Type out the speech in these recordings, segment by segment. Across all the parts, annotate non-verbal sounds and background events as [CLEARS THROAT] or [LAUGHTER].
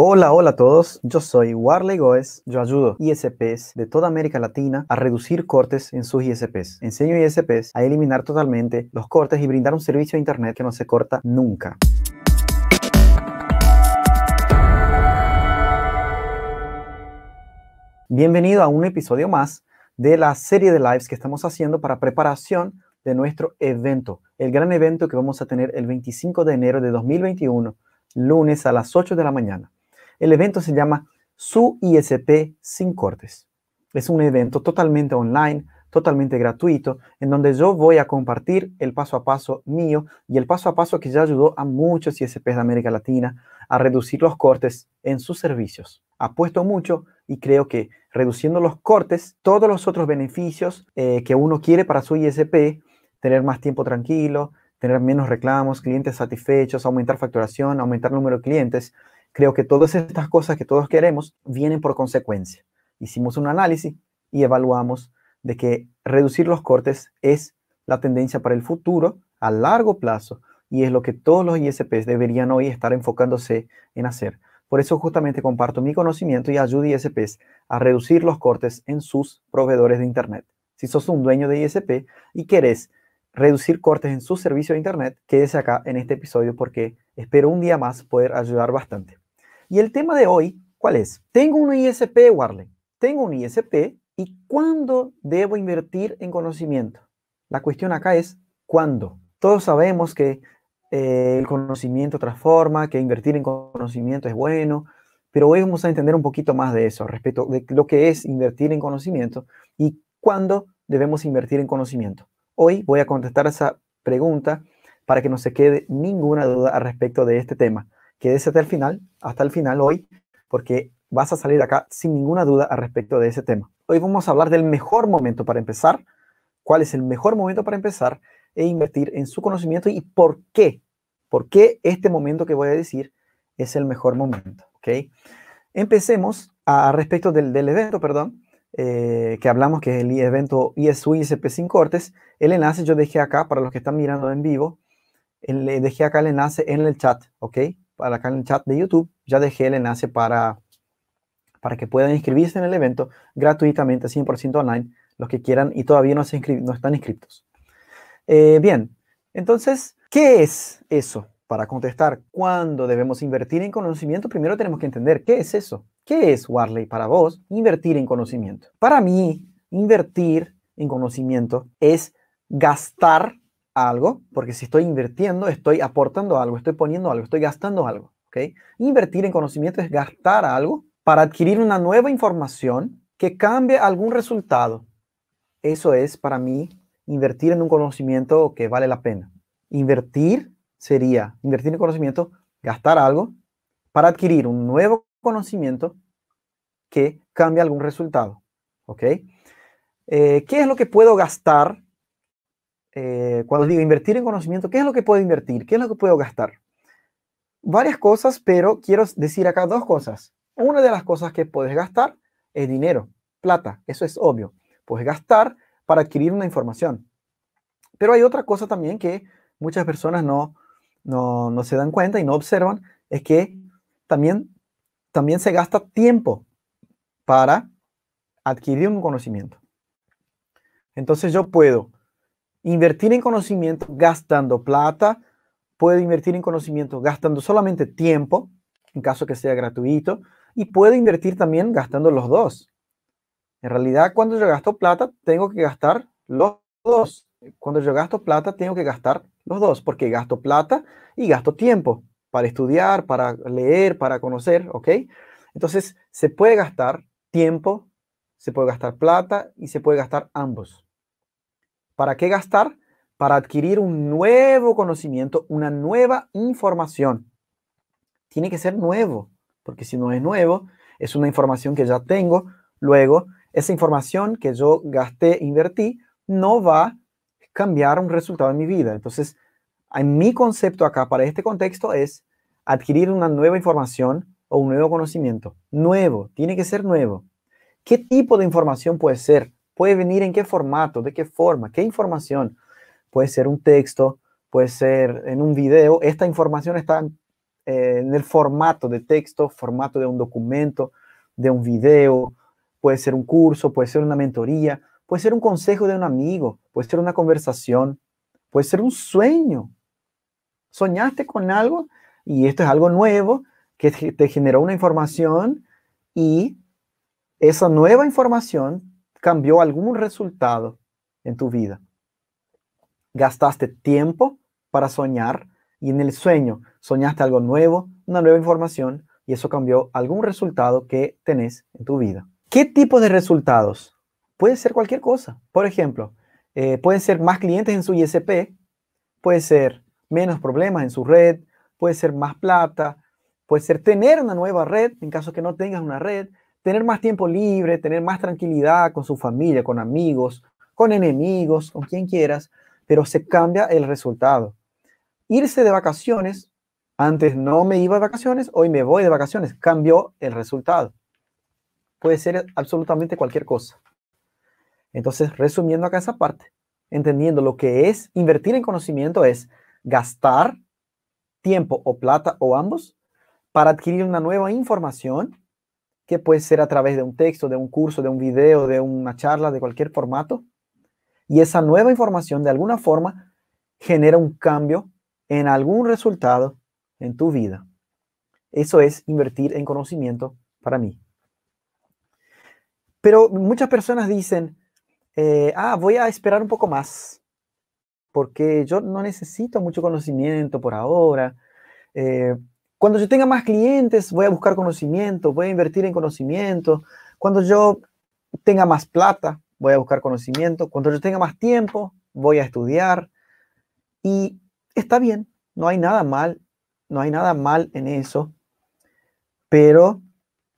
Hola, hola a todos. Yo soy Warley Goes. Yo ayudo ISPs de toda América Latina a reducir cortes en sus ISPs. Enseño ISPs a eliminar totalmente los cortes y brindar un servicio a Internet que no se corta nunca. Bienvenido a un episodio más de la serie de lives que estamos haciendo para preparación de nuestro evento, el gran evento que vamos a tener el 25 de enero de 2021, lunes a las 8 de la mañana. El evento se llama Su ISP sin cortes. Es un evento totalmente online, totalmente gratuito, en donde yo voy a compartir el paso a paso mío y el paso a paso que ya ayudó a muchos ISPs de América Latina a reducir los cortes en sus servicios. Apuesto mucho y creo que reduciendo los cortes, todos los otros beneficios eh, que uno quiere para su ISP, tener más tiempo tranquilo, tener menos reclamos, clientes satisfechos, aumentar facturación, aumentar número de clientes, Creo que todas estas cosas que todos queremos vienen por consecuencia. Hicimos un análisis y evaluamos de que reducir los cortes es la tendencia para el futuro a largo plazo y es lo que todos los ISPs deberían hoy estar enfocándose en hacer. Por eso justamente comparto mi conocimiento y ayudo a ISPs a reducir los cortes en sus proveedores de Internet. Si sos un dueño de ISP y querés reducir cortes en su servicio de Internet, quédese acá en este episodio porque espero un día más poder ayudar bastante. Y el tema de hoy, ¿cuál es? Tengo un ISP, Warley. Tengo un ISP y ¿cuándo debo invertir en conocimiento? La cuestión acá es ¿cuándo? Todos sabemos que eh, el conocimiento transforma, que invertir en conocimiento es bueno, pero hoy vamos a entender un poquito más de eso, respecto de lo que es invertir en conocimiento y cuándo debemos invertir en conocimiento. Hoy voy a contestar esa pregunta para que no se quede ninguna duda al respecto de este tema. Quédese hasta el final, hasta el final hoy, porque vas a salir acá sin ninguna duda al respecto de ese tema. Hoy vamos a hablar del mejor momento para empezar, cuál es el mejor momento para empezar e invertir en su conocimiento y por qué. ¿Por qué este momento que voy a decir es el mejor momento? ¿ok? Empecemos a respecto del, evento, perdón, eh, que hablamos que es el evento ISU e ISP e sin cortes. El enlace yo dejé acá para los que están mirando en vivo. Le eh, dejé acá el enlace en el chat, ¿ok? para acá en el chat de YouTube, ya dejé el enlace para, para que puedan inscribirse en el evento gratuitamente, 100% online, los que quieran y todavía no, se no están inscritos. Eh, bien, entonces, ¿qué es eso? Para contestar cuándo debemos invertir en conocimiento, primero tenemos que entender qué es eso. ¿Qué es, Warley, para vos, invertir en conocimiento? Para mí, invertir en conocimiento es gastar algo, porque si estoy invirtiendo, estoy aportando algo, estoy poniendo algo, estoy gastando algo. ¿okay? Invertir en conocimiento es gastar algo para adquirir una nueva información que cambie algún resultado. Eso es para mí invertir en un conocimiento que vale la pena. Invertir sería invertir en conocimiento, gastar algo para adquirir un nuevo conocimiento que cambie algún resultado. ¿Ok? Eh, ¿Qué es lo que puedo gastar eh, cuando digo invertir en conocimiento, ¿qué es lo que puedo invertir? ¿Qué es lo que puedo gastar? Varias cosas, pero quiero decir acá dos cosas. Una de las cosas que puedes gastar es dinero, plata, eso es obvio. Puedes gastar para adquirir una información. Pero hay otra cosa también que muchas personas no, no, se dan cuenta y no observan, es que también, también se gasta tiempo para adquirir un conocimiento. Entonces yo puedo invertir en conocimiento gastando plata, puede invertir en conocimiento gastando solamente tiempo, en caso que sea gratuito, y puede invertir también gastando los dos. En realidad, cuando yo gasto plata, tengo que gastar los dos. Cuando yo gasto plata, tengo que gastar los dos, porque gasto plata y gasto tiempo para estudiar, para leer, para conocer, ¿ok? Entonces, se puede gastar tiempo, se puede gastar plata y se puede gastar ambos. ¿Para qué gastar? Para adquirir un nuevo conocimiento, una nueva información. Tiene que ser nuevo, porque si no es nuevo, es una información que ya tengo. Luego, esa información que yo gasté, invertí, no va a cambiar un resultado en mi vida. Entonces, en mi concepto acá para este contexto es adquirir una nueva información o un nuevo conocimiento. Nuevo, tiene que ser nuevo. ¿Qué tipo de información puede ser? Puede venir en qué formato, de qué forma, qué información. Puede ser un texto, puede ser en un video. Esta información está eh, en el formato de texto, formato de un documento, de un video. Puede ser un curso, puede ser una mentoría, puede ser un consejo de un amigo, puede ser una conversación, puede ser un sueño. Soñaste con algo y esto es algo nuevo que te generó una información y esa nueva información cambió algún resultado en tu vida. Gastaste tiempo para soñar y en el sueño soñaste algo nuevo, una nueva información y eso cambió algún resultado que tenés en tu vida. ¿Qué tipo de resultados? Puede ser cualquier cosa. Por ejemplo, eh, pueden ser más clientes en su ISP, puede ser menos problemas en su red, puede ser más plata, puede ser tener una nueva red en caso que no tengas una red, tener más tiempo libre, tener más tranquilidad con su familia, con amigos, con enemigos, con quien quieras, pero se cambia el resultado. Irse de vacaciones, antes no me iba de vacaciones, hoy me voy de vacaciones, cambió el resultado. Puede ser absolutamente cualquier cosa. Entonces, resumiendo acá esa parte, entendiendo lo que es invertir en conocimiento es gastar tiempo o plata o ambos para adquirir una nueva información que puede ser a través de un texto, de un curso, de un video, de una charla, de cualquier formato. Y esa nueva información, de alguna forma, genera un cambio en algún resultado en tu vida. Eso es invertir en conocimiento para mí. Pero muchas personas dicen, eh, ah, voy a esperar un poco más, porque yo no necesito mucho conocimiento por ahora. Eh, cuando yo tenga más clientes, voy a buscar conocimiento, voy a invertir en conocimiento. Cuando yo tenga más plata, voy a buscar conocimiento. Cuando yo tenga más tiempo, voy a estudiar. Y está bien, no hay nada mal, no hay nada mal en eso. Pero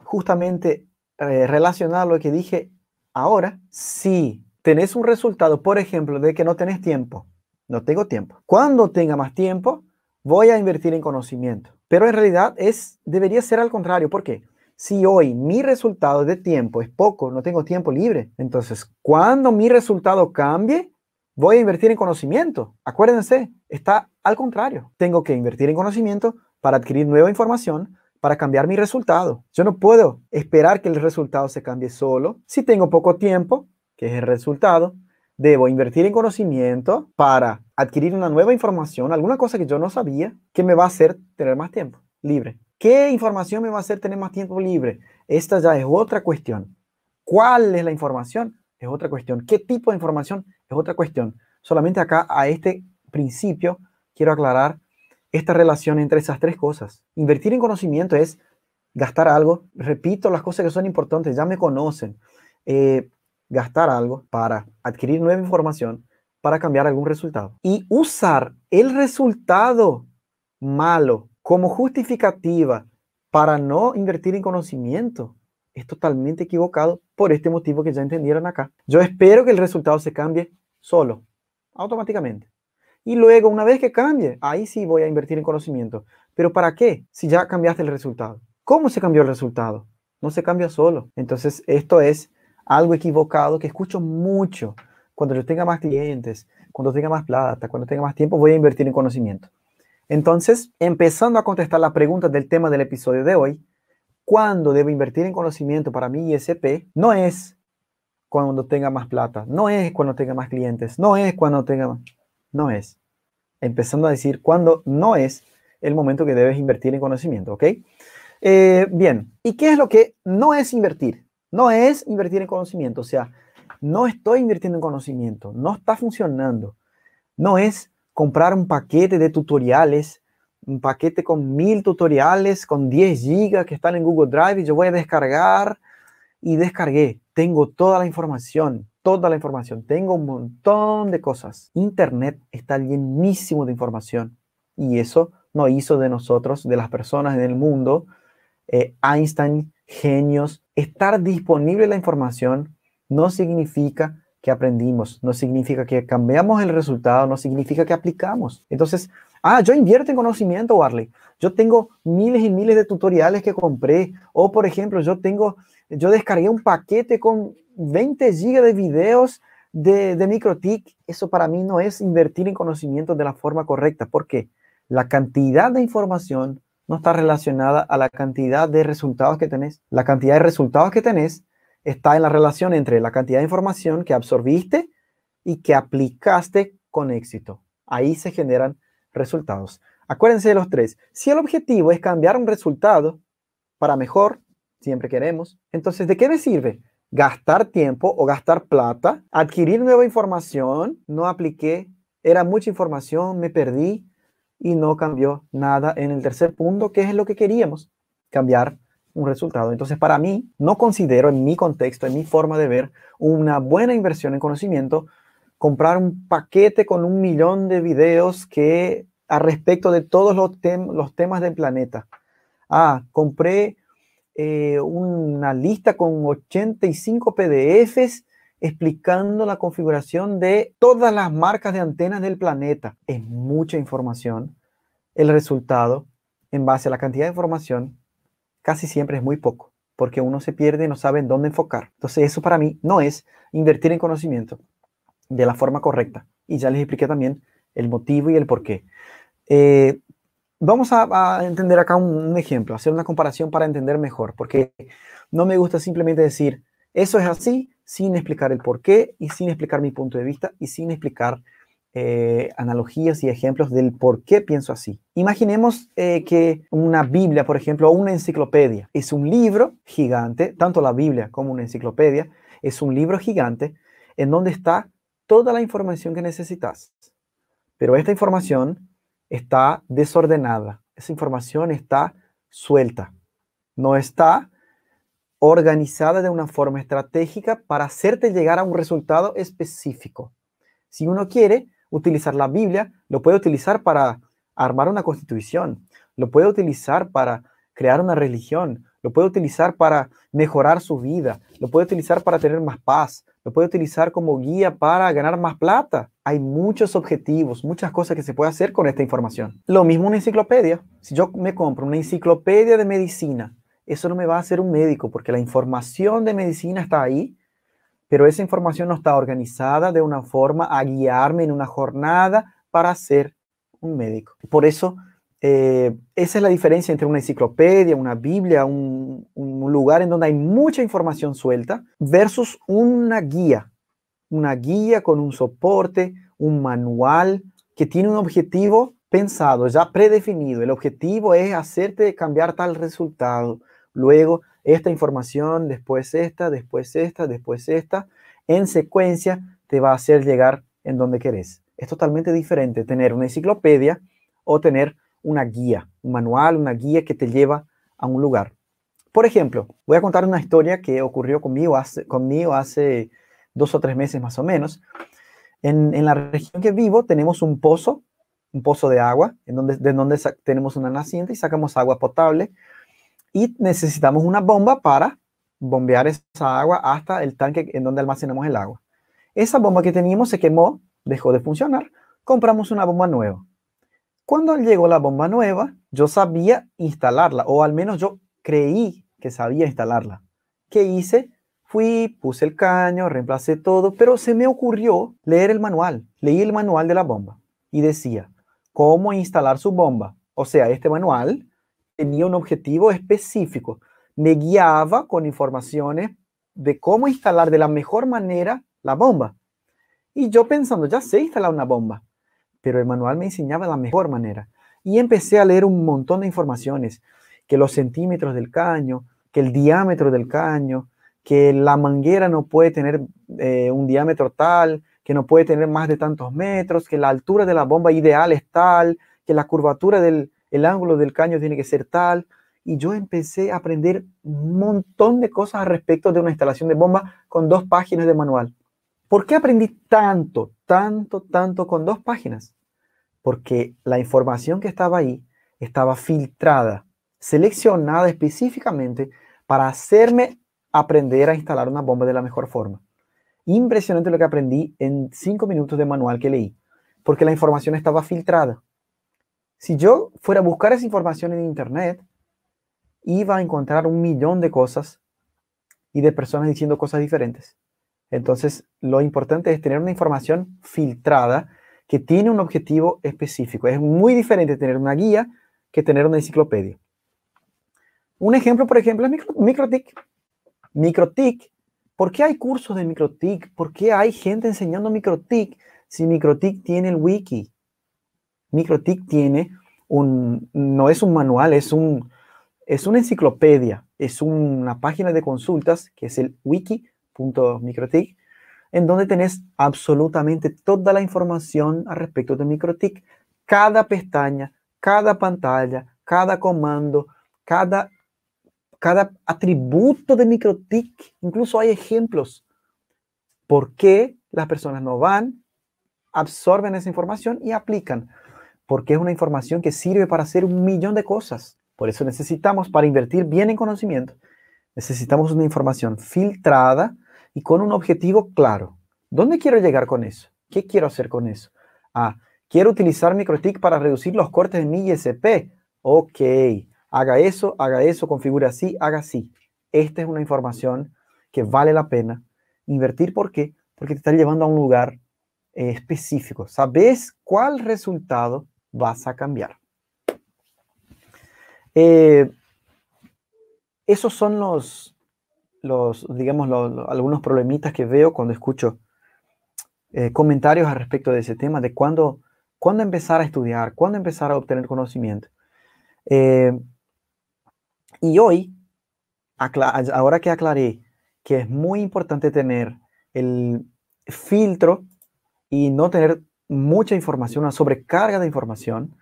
justamente eh, relacionado relacionar lo que dije ahora, si tenés un resultado, por ejemplo, de que no tenés tiempo, no tengo tiempo. Cuando tenga más tiempo, voy a invertir en conocimiento. Pero en realidad es, debería ser al contrario. ¿Por qué? Si hoy mi resultado de tiempo es poco, no tengo tiempo libre, entonces cuando mi resultado cambie, voy a invertir en conocimiento. Acuérdense, está al contrario. Tengo que invertir en conocimiento para adquirir nueva información, para cambiar mi resultado. Yo no puedo esperar que el resultado se cambie solo. Si tengo poco tiempo, que es el resultado, debo invertir en conocimiento para adquirir una nueva información, alguna cosa que yo no sabía, que me va a hacer tener más tiempo libre. ¿Qué información me va a hacer tener más tiempo libre? Esta ya es otra cuestión. ¿Cuál es la información? Es otra cuestión. ¿Qué tipo de información? Es otra cuestión. Solamente acá a este principio quiero aclarar esta relación entre esas tres cosas. Invertir en conocimiento es gastar algo. Repito las cosas que son importantes, ya me conocen. Eh, gastar algo para adquirir nueva información, para cambiar algún resultado. Y usar el resultado malo como justificativa para no invertir en conocimiento es totalmente equivocado por este motivo que ya entendieron acá. Yo espero que el resultado se cambie solo, automáticamente. Y luego, una vez que cambie, ahí sí voy a invertir en conocimiento. Pero ¿para qué? Si ya cambiaste el resultado. ¿Cómo se cambió el resultado? No se cambia solo. Entonces, esto es algo equivocado que escucho mucho. Cuando yo tenga más clientes, cuando tenga más plata, cuando tenga más tiempo, voy a invertir en conocimiento. Entonces, empezando a contestar la pregunta del tema del episodio de hoy, ¿cuándo debo invertir en conocimiento para mi ISP? No es cuando tenga más plata, no es cuando tenga más clientes, no es cuando tenga No es. Empezando a decir cuándo no es el momento que debes invertir en conocimiento, ¿ok? Eh, bien, ¿y qué es lo que no es invertir? No es invertir en conocimiento, o sea, no estoy invirtiendo en conocimiento, no está funcionando. No es comprar un paquete de tutoriales, un paquete con mil tutoriales, con 10 gigas que están en Google Drive y yo voy a descargar y descargué. Tengo toda la información, toda la información, tengo un montón de cosas. Internet está llenísimo de información y eso no hizo de nosotros, de las personas en el mundo, eh, Einstein, genios, estar disponible la información no significa que aprendimos, no significa que cambiamos el resultado, no significa que aplicamos. Entonces, ah, yo invierto en conocimiento, Warley. Yo tengo miles y miles de tutoriales que compré. O, por ejemplo, yo tengo, yo descargué un paquete con 20 gigas de videos de, de MicroTik. Eso para mí no es invertir en conocimiento de la forma correcta, porque la cantidad de información no está relacionada a la cantidad de resultados que tenés. La cantidad de resultados que tenés está en la relación entre la cantidad de información que absorbiste y que aplicaste con éxito. Ahí se generan resultados. Acuérdense de los tres. Si el objetivo es cambiar un resultado para mejor, siempre queremos, entonces ¿de qué me sirve? Gastar tiempo o gastar plata, adquirir nueva información, no apliqué, era mucha información, me perdí, y no cambió nada en el tercer punto, que es lo que queríamos, cambiar un resultado. Entonces, para mí, no considero en mi contexto, en mi forma de ver, una buena inversión en conocimiento, comprar un paquete con un millón de videos que a respecto de todos los, los temas del planeta. Ah, compré eh, una lista con 85 PDFs explicando la configuración de todas las marcas de antenas del planeta. Es mucha información. El resultado, en base a la cantidad de información, casi siempre es muy poco, porque uno se pierde y no sabe en dónde enfocar. Entonces eso para mí no es invertir en conocimiento de la forma correcta. Y ya les expliqué también el motivo y el por qué. Eh, vamos a, entender acá un, ejemplo, hacer una comparación para entender mejor, porque no me gusta simplemente decir, eso es así, sin explicar el porqué y sin explicar mi punto de vista y sin explicar eh, analogías y ejemplos del por qué pienso así. Imaginemos eh, que una Biblia, por ejemplo, o una enciclopedia, es un libro gigante, tanto la Biblia como una enciclopedia, es un libro gigante en donde está toda la información que necesitas. Pero esta información está desordenada, esa información está suelta, no está organizada de una forma estratégica para hacerte llegar a un resultado específico. Si uno quiere utilizar la Biblia, lo puede utilizar para armar una constitución, lo puede utilizar para crear una religión, lo puede utilizar para mejorar su vida, lo puede utilizar para tener más paz, lo puede utilizar como guía para ganar más plata. Hay muchos objetivos, muchas cosas que se puede hacer con esta información. Lo mismo una enciclopedia. Si yo me compro una enciclopedia de medicina eso no me va a hacer un médico, porque la información de medicina está ahí, pero esa información no está organizada de una forma a guiarme en una jornada para ser un médico. Por eso, eh, esa es la diferencia entre una enciclopedia, una Biblia, un lugar en donde hay mucha información suelta, versus una guía, una guía con un soporte, un manual que tiene un objetivo pensado, ya predefinido. El objetivo es hacerte cambiar tal resultado luego esta información, después esta, después esta, después esta, en secuencia te va a hacer llegar en donde querés. Es totalmente diferente tener una enciclopedia o tener una guía, un manual, una guía que te lleva a un lugar. Por ejemplo, voy a contar una historia que ocurrió conmigo hace, conmigo hace dos o tres meses más o menos. En, la región que vivo tenemos un pozo, un pozo de agua, en donde, de donde tenemos una naciente y sacamos agua potable y necesitamos una bomba para bombear esa agua hasta el tanque en donde almacenamos el agua. Esa bomba que teníamos se quemó, dejó de funcionar, compramos una bomba nueva. Cuando llegó la bomba nueva, yo sabía instalarla, o al menos yo creí que sabía instalarla. ¿Qué hice? Fui, puse el caño, reemplacé todo, pero se me ocurrió leer el manual. Leí el manual de la bomba y decía, ¿cómo instalar su bomba? O sea, este manual tenía un objetivo específico. Me guiaba con informaciones de cómo instalar de la mejor manera la bomba. Y yo pensando, ya sé instalar una bomba, pero el manual me enseñaba la mejor manera. Y empecé a leer un montón de informaciones, que los centímetros del caño, que el diámetro del caño, que la manguera no puede tener eh, un diámetro tal, que no puede tener más de tantos metros, que la altura de la bomba ideal es tal, que la curvatura del, el ángulo del caño tiene que ser tal. Y yo empecé a aprender un montón de cosas al respecto de una instalación de bomba con dos páginas de manual. ¿Por qué aprendí tanto, tanto, tanto con dos páginas? Porque la información que estaba ahí estaba filtrada, seleccionada específicamente para hacerme aprender a instalar una bomba de la mejor forma. Impresionante lo que aprendí en cinco minutos de manual que leí, porque la información estaba filtrada. Si yo fuera a buscar esa información en Internet, iba a encontrar un millón de cosas y de personas diciendo cosas diferentes. Entonces, lo importante es tener una información filtrada que tiene un objetivo específico. Es muy diferente tener una guía que tener una enciclopedia. Un ejemplo, por ejemplo, es MicroTik. MicroTIC. ¿por qué hay cursos de MicroTIC? ¿Por qué hay gente enseñando MicroTIC si MicroTIC tiene el wiki? microtic tiene un, no es un manual, es, un, es una enciclopedia, es una página de consultas que es el wiki.microTIC, en donde tenés absolutamente toda la información al respecto de microtic cada pestaña, cada pantalla, cada comando, cada, cada atributo de microtic incluso hay ejemplos. ¿Por qué las personas no van, absorben esa información y aplican? porque es una información que sirve para hacer un millón de cosas. Por eso necesitamos, para invertir bien en conocimiento, necesitamos una información filtrada y con un objetivo claro. ¿Dónde quiero llegar con eso? ¿Qué quiero hacer con eso? Ah, quiero utilizar MicroTik para reducir los cortes en mi ISP. Ok, haga eso, haga eso, configure así, haga así. Esta es una información que vale la pena invertir. ¿Por qué? Porque te está llevando a un lugar eh, específico. Sabes cuál resultado vas a cambiar. Eh, esos son los, los digamos, algunos problemitas que veo cuando escucho eh, comentarios al respecto de ese tema, de cuándo, empezar a estudiar, cuándo empezar a obtener conocimiento. Eh, y hoy, ahora que aclaré que es muy importante tener el filtro y no tener mucha información, una sobrecarga de información,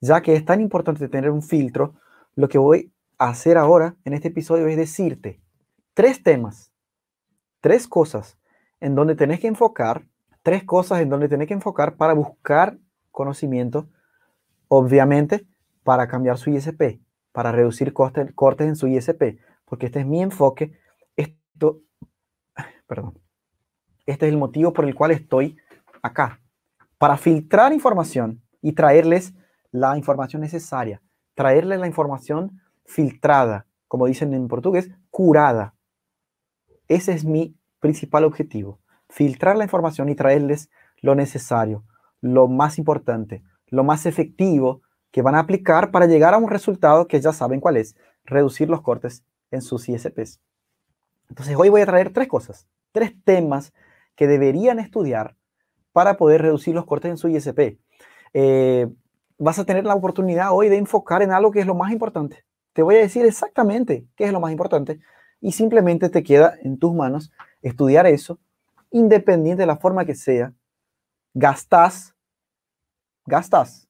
ya que es tan importante tener un filtro, lo que voy a hacer ahora en este episodio es decirte tres temas, tres cosas en donde tenés que enfocar, tres cosas en donde tenés que enfocar para buscar conocimiento, obviamente, para cambiar su ISP, para reducir costes, cortes en su ISP, porque este es mi enfoque. Esto, perdón, este es el motivo por el cual estoy acá, para filtrar información y traerles la información necesaria, traerles la información filtrada, como dicen en portugués, curada. Ese es mi principal objetivo, filtrar la información y traerles lo necesario, lo más importante, lo más efectivo que van a aplicar para llegar a un resultado que ya saben cuál es, reducir los cortes en sus ISPs. Entonces hoy voy a traer tres cosas, tres temas que deberían estudiar para poder reducir los cortes en su ISP. Eh, vas a tener la oportunidad hoy de enfocar en algo que es lo más importante. Te voy a decir exactamente qué es lo más importante y simplemente te queda en tus manos estudiar eso, independiente de la forma que sea. Gastás, gastas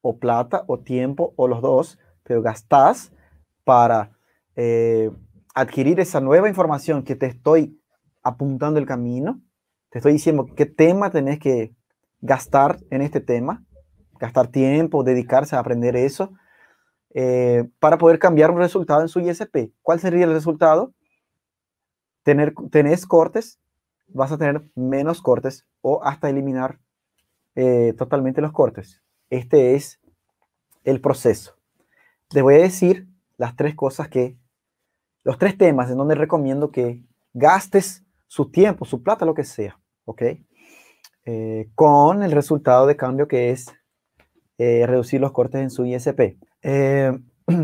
o plata o tiempo o los dos, pero gastás para eh, adquirir esa nueva información que te estoy apuntando el camino te estoy diciendo qué tema tenés que gastar en este tema, gastar tiempo, dedicarse a aprender eso, eh, para poder cambiar un resultado en su ISP. ¿Cuál sería el resultado? Tener, tenés cortes, vas a tener menos cortes o hasta eliminar eh, totalmente los cortes. Este es el proceso. Te voy a decir las tres cosas que, los tres temas en donde recomiendo que gastes su tiempo, su plata, lo que sea. ¿ok? Eh, con el resultado de cambio que es eh, reducir los cortes en su ISP. Eh,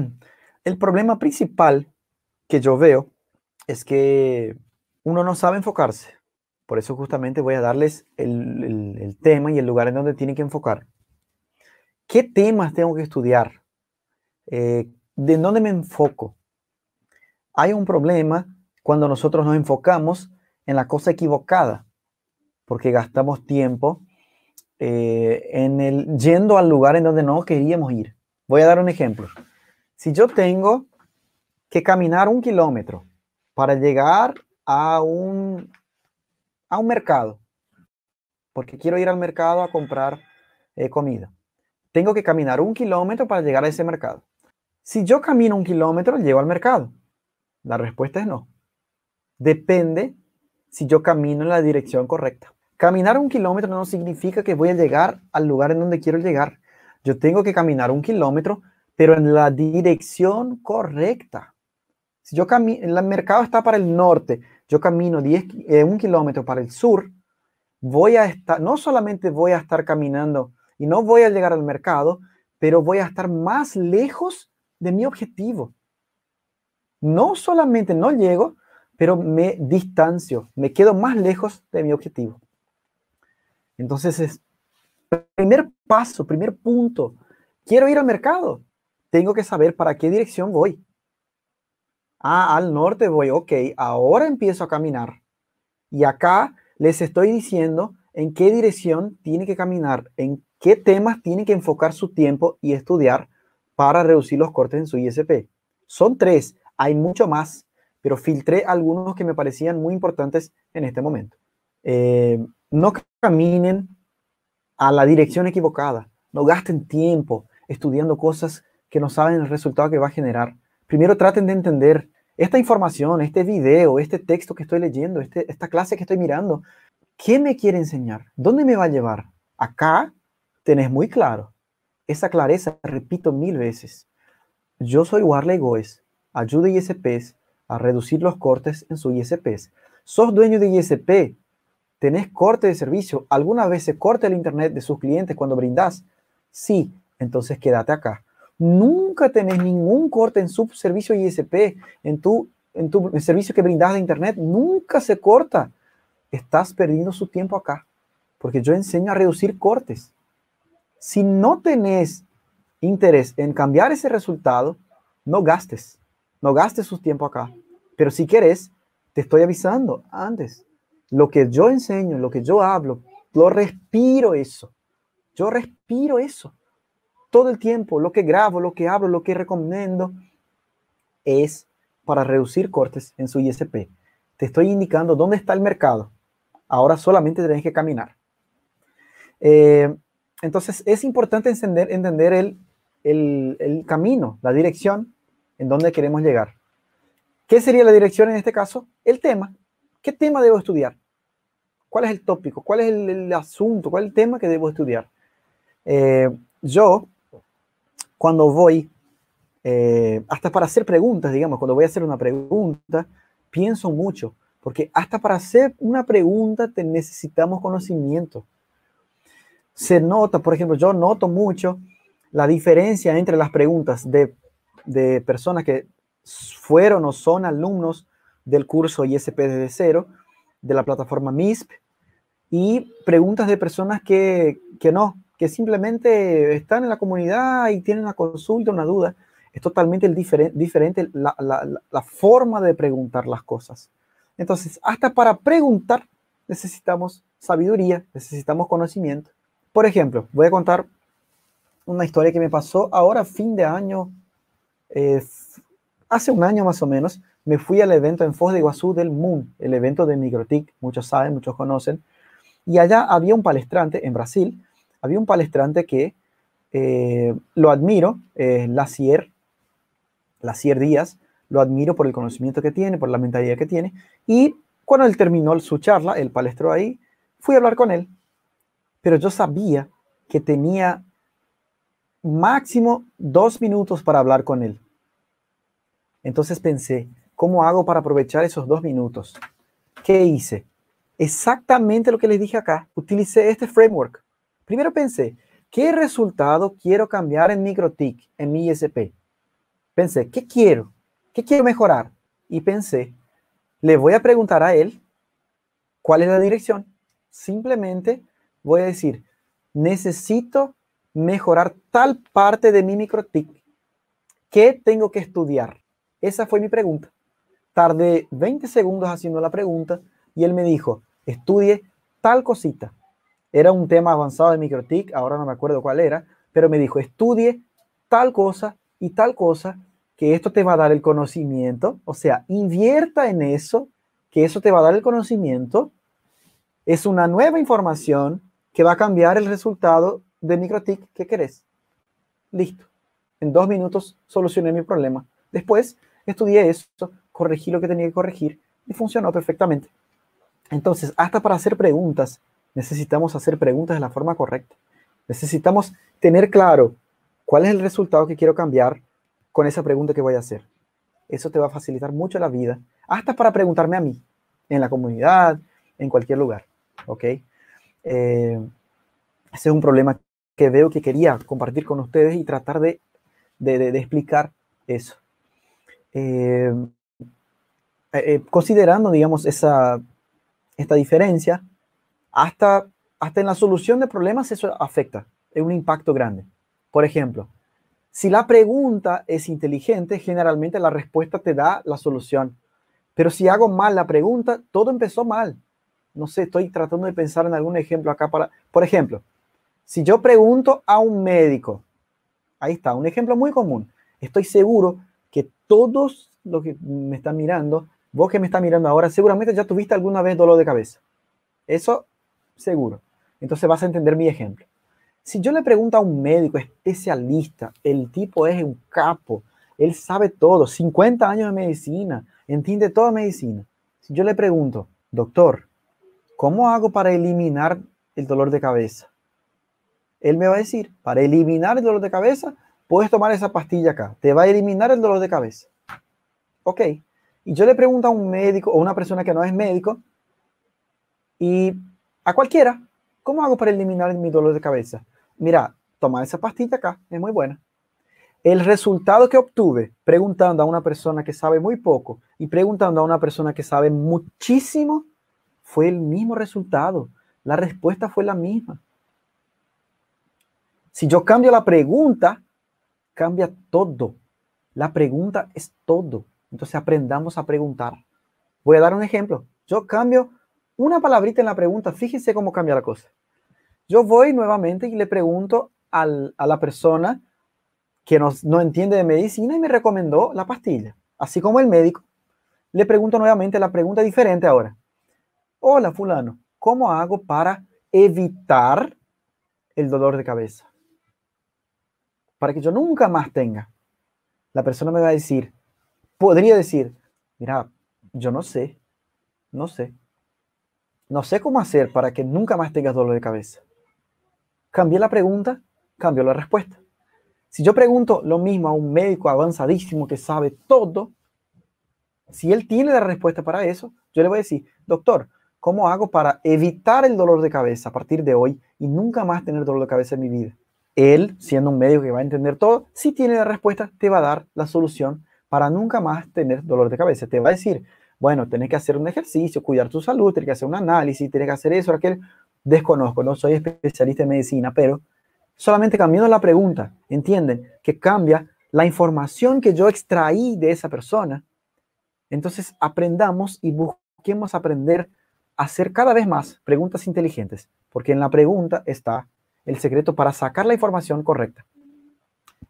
[CLEARS THROAT] el problema principal que yo veo es que uno no sabe enfocarse. Por eso justamente voy a darles el, el tema y el lugar en donde tienen que enfocar. ¿Qué temas tengo que estudiar? ¿De dónde me enfoco? Hay un problema cuando nosotros nos enfocamos en la cosa equivocada porque gastamos tiempo eh, en el, yendo al lugar en donde no queríamos ir. Voy a dar un ejemplo. Si yo tengo que caminar un kilómetro para llegar a un, a un mercado, porque quiero ir al mercado a comprar eh, comida. Tengo que caminar un kilómetro para llegar a ese mercado. Si yo camino un kilómetro, llego al mercado. La respuesta es no. Depende si yo camino en la dirección correcta. Caminar un kilómetro no significa que voy a llegar al lugar en donde quiero llegar. Yo tengo que caminar un kilómetro, pero en la dirección correcta. Si yo camino, el mercado está para el norte, yo camino diez, eh, un kilómetro para el sur, voy a estar, no solamente voy a estar caminando y no voy a llegar al mercado, pero voy a estar más lejos de mi objetivo. No solamente no llego, pero me distancio, me quedo más lejos de mi objetivo. Entonces, es primer paso, primer punto. Quiero ir al mercado. Tengo que saber para qué dirección voy. Ah, al norte voy. Ok, ahora empiezo a caminar. Y acá les estoy diciendo en qué dirección tiene que caminar, en qué temas tiene que enfocar su tiempo y estudiar para reducir los cortes en su ISP. Son tres, hay mucho más, pero filtré algunos que me parecían muy importantes en este momento. Eh, no caminen a la dirección equivocada, no gasten tiempo estudiando cosas que no saben el resultado que va a generar. Primero traten de entender esta información, este video, este texto que estoy leyendo, este, esta clase que estoy mirando, ¿qué me quiere enseñar? ¿Dónde me va a llevar? Acá tenés muy claro. Esa clareza, repito mil veces. Yo soy Warley Goes, ayuda ISPs a reducir los cortes en su ISPs. ¿Sos dueño de ISP? ¿Tenés corte de servicio? ¿Alguna vez se corta el internet de sus clientes cuando brindás? Sí, entonces quédate acá. Nunca tenés ningún corte en servicio ISP, en tu, en tu servicio que brindás de internet, nunca se corta. Estás perdiendo su tiempo acá, porque yo enseño a reducir cortes. Si no tenés interés en cambiar ese resultado, no gastes, no gastes su tiempo acá. Pero si quieres, te estoy avisando antes. Lo que yo enseño, lo que yo hablo, lo respiro eso. Yo respiro eso. Todo el tiempo, lo que grabo, lo que hablo, lo que recomiendo es para reducir cortes en su ISP. Te estoy indicando dónde está el mercado. Ahora solamente tenés que caminar. Eh, entonces es importante entender, el, el, camino, la dirección en donde queremos llegar. ¿Qué sería la dirección en este caso? El tema. ¿Qué tema debo estudiar? ¿Cuál es el tópico? ¿Cuál es el, asunto? ¿Cuál es el tema que debo estudiar? Eh, yo, cuando voy, eh, hasta para hacer preguntas, digamos, cuando voy a hacer una pregunta, pienso mucho, porque hasta para hacer una pregunta te necesitamos conocimiento. Se nota, por ejemplo, yo noto mucho la diferencia entre las preguntas de, de personas que fueron o son alumnos del curso ISP desde cero, de la plataforma MISP, y preguntas de personas que, no, que simplemente están en la comunidad y tienen una consulta, una duda. Es totalmente diferente, diferente la, forma de preguntar las cosas. Entonces, hasta para preguntar necesitamos sabiduría, necesitamos conocimiento. Por ejemplo, voy a contar una historia que me pasó ahora fin de año, eh, hace un año más o menos me fui al evento en Foz de Iguazú del Moon, el evento de Microtic, muchos saben, muchos conocen, y allá había un palestrante, en Brasil, había un palestrante que eh, lo admiro, eh, Lacier, Lacier Díaz, lo admiro por el conocimiento que tiene, por la mentalidad que tiene, y cuando él terminó su charla, el palestro ahí, fui a hablar con él, pero yo sabía que tenía máximo dos minutos para hablar con él. Entonces pensé, ¿Cómo hago para aprovechar esos dos minutos? ¿Qué hice? Exactamente lo que les dije acá. Utilicé este framework. Primero pensé, ¿qué resultado quiero cambiar en MicroTik, en mi ISP? Pensé, ¿qué quiero? ¿Qué quiero mejorar? Y pensé, le voy a preguntar a él cuál es la dirección. Simplemente voy a decir, necesito mejorar tal parte de mi MicroTik. ¿Qué tengo que estudiar? Esa fue mi pregunta. Tardé 20 segundos haciendo la pregunta y él me dijo, estudie tal cosita. Era un tema avanzado de MicroTIC, ahora no me acuerdo cuál era, pero me dijo, estudie tal cosa y tal cosa, que esto te va a dar el conocimiento. O sea, invierta en eso, que eso te va a dar el conocimiento. Es una nueva información que va a cambiar el resultado de MicroTIC que querés. Listo. En dos minutos solucioné mi problema. Después estudié eso, corregí lo que tenía que corregir y funcionó perfectamente. Entonces, hasta para hacer preguntas, necesitamos hacer preguntas de la forma correcta. Necesitamos tener claro cuál es el resultado que quiero cambiar con esa pregunta que voy a hacer. Eso te va a facilitar mucho la vida, hasta para preguntarme a mí, en la comunidad, en cualquier lugar. ¿Ok? Eh, ese es un problema que veo que quería compartir con ustedes y tratar de, explicar eso. Eh, eh, eh, considerando, digamos, esa, esta diferencia, hasta, hasta en la solución de problemas eso afecta, es un impacto grande. Por ejemplo, si la pregunta es inteligente, generalmente la respuesta te da la solución. Pero si hago mal la pregunta, todo empezó mal. No sé, estoy tratando de pensar en algún ejemplo acá para... Por ejemplo, si yo pregunto a un médico, ahí está, un ejemplo muy común. Estoy seguro que todos los que me están mirando Vos que me está mirando ahora, seguramente ya tuviste alguna vez dolor de cabeza. Eso seguro. Entonces vas a entender mi ejemplo. Si yo le pregunto a un médico especialista, el tipo es un capo, él sabe todo, 50 años de medicina, entiende toda medicina. Si yo le pregunto, doctor, ¿cómo hago para eliminar el dolor de cabeza? Él me va a decir, para eliminar el dolor de cabeza, puedes tomar esa pastilla acá, te va a eliminar el dolor de cabeza. Ok, y yo le pregunto a un médico o a una persona que no es médico y a cualquiera, ¿cómo hago para eliminar mi dolor de cabeza? Mira, toma esa pastita acá, es muy buena. El resultado que obtuve preguntando a una persona que sabe muy poco y preguntando a una persona que sabe muchísimo fue el mismo resultado. La respuesta fue la misma. Si yo cambio la pregunta, cambia todo. La pregunta es todo. Entonces aprendamos a preguntar. Voy a dar un ejemplo. Yo cambio una palabrita en la pregunta. Fíjense cómo cambia la cosa. Yo voy nuevamente y le pregunto a la persona que no entiende de medicina y me recomendó la pastilla. Así como el médico, le pregunto nuevamente la pregunta diferente ahora. Hola, fulano, ¿cómo hago para evitar el dolor de cabeza? Para que yo nunca más tenga. La persona me va a decir, podría decir, mira, yo no sé, no sé, no sé cómo hacer para que nunca más tengas dolor de cabeza. Cambié la pregunta, cambió la respuesta. Si yo pregunto lo mismo a un médico avanzadísimo que sabe todo, si él tiene la respuesta para eso, yo le voy a decir, doctor, ¿cómo hago para evitar el dolor de cabeza a partir de hoy y nunca más tener dolor de cabeza en mi vida? Él, siendo un médico que va a entender todo, si tiene la respuesta, te va a dar la solución para nunca más tener dolor de cabeza. Te va a decir, bueno, tenés que hacer un ejercicio, cuidar tu salud, tenés que hacer un análisis, tenés que hacer eso, aquel. Desconozco, no soy especialista en medicina, pero solamente cambiando la pregunta, entienden que cambia la información que yo extraí de esa persona. Entonces aprendamos y busquemos aprender a hacer cada vez más preguntas inteligentes, porque en la pregunta está el secreto para sacar la información correcta,